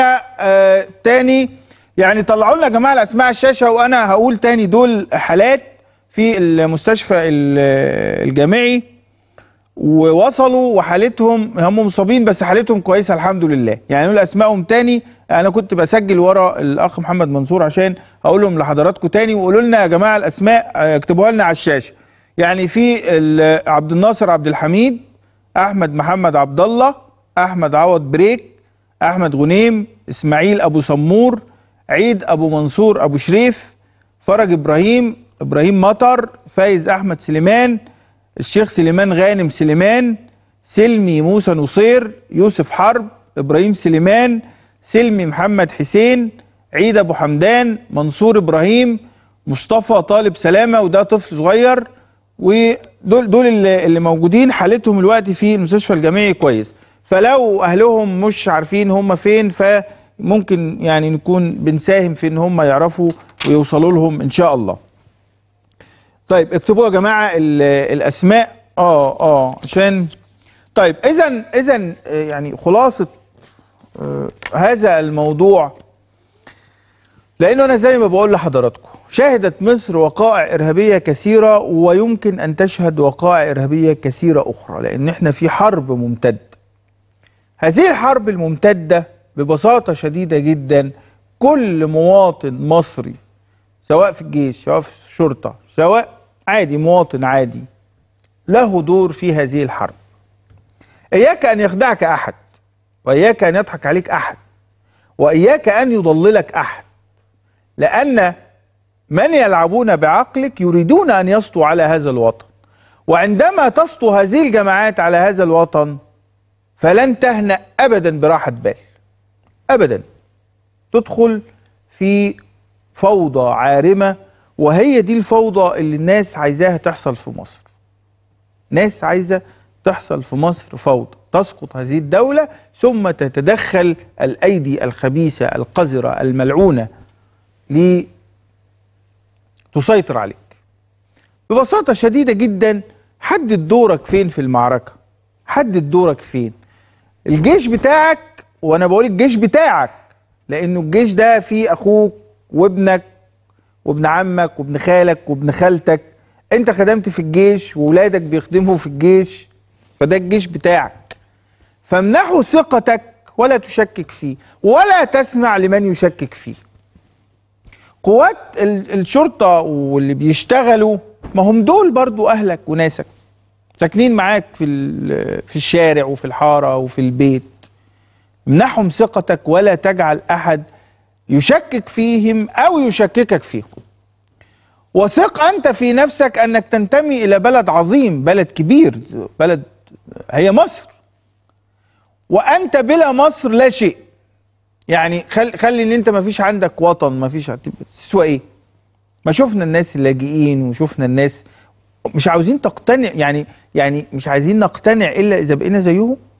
آه تاني يعني طلعوا لنا يا جماعه الاسماء على الشاشه وانا هقول تاني دول حالات في المستشفى الجامعي ووصلوا وحالتهم هم مصابين بس حالتهم كويسه الحمد لله يعني نقول اسمائهم تاني انا كنت بسجل ورا الاخ محمد منصور عشان لهم لحضراتكم تاني وقولوا لنا يا جماعه الاسماء آه، اكتبوها لنا على الشاشه يعني في عبد الناصر عبد الحميد احمد محمد عبد الله احمد عوض بريك احمد غنيم اسماعيل ابو سمور عيد ابو منصور ابو شريف فرج ابراهيم ابراهيم مطر فايز احمد سليمان الشيخ سليمان غانم سليمان سلمي موسى نصير يوسف حرب ابراهيم سليمان سلمي محمد حسين عيد ابو حمدان منصور ابراهيم مصطفى طالب سلامه وده طفل صغير ودول دول اللي موجودين حالتهم الوقت في المستشفى الجامعي كويس فلو اهلهم مش عارفين هم فين فممكن يعني نكون بنساهم في ان هم يعرفوا ويوصلوا لهم ان شاء الله طيب اكتبوا يا جماعه الاسماء اه اه عشان طيب اذا اذا آه، يعني خلاصه آه هذا الموضوع لانه انا زي ما بقول لحضراتكم شهدت مصر وقائع ارهابيه كثيره ويمكن ان تشهد وقائع ارهابيه كثيره اخرى لان احنا في حرب ممتده هذه الحرب الممتدة ببساطة شديدة جدا كل مواطن مصري سواء في الجيش سواء في الشرطة سواء عادي مواطن عادي له دور في هذه الحرب إياك أن يخدعك أحد وإياك أن يضحك عليك أحد وإياك أن يضللك أحد لأن من يلعبون بعقلك يريدون أن يسطوا على هذا الوطن وعندما تسطو هذه الجماعات على هذا الوطن فلن تهنأ أبدا براحة بال أبدا تدخل في فوضى عارمة وهي دي الفوضى اللي الناس عايزاها تحصل في مصر ناس عايزة تحصل في مصر فوضى تسقط هذه الدولة ثم تتدخل الأيدي الخبيثة القذرة الملعونة لتسيطر عليك ببساطة شديدة جدا حدد دورك فين في المعركة حدد دورك فين الجيش بتاعك وانا بقول الجيش بتاعك لانه الجيش ده فيه اخوك وابنك وابن عمك وابن خالك وابن خالتك انت خدمت في الجيش وولادك بيخدموا في الجيش فده الجيش بتاعك فامنحه ثقتك ولا تشكك فيه ولا تسمع لمن يشكك فيه قوات الشرطة واللي بيشتغلوا ما هم دول برضو أهلك وناسك ساكنين معاك في في الشارع وفي الحاره وفي البيت امنحهم ثقتك ولا تجعل احد يشكك فيهم او يشككك فيهم وثق انت في نفسك انك تنتمي الى بلد عظيم بلد كبير بلد هي مصر وانت بلا مصر لا شيء يعني خل خلي ان انت ما فيش عندك وطن ما فيش تسوى ايه ما شفنا الناس اللاجئين وشفنا الناس مش عاوزين تقتنع يعني يعني مش عايزين نقتنع الا اذا بقينا زيهم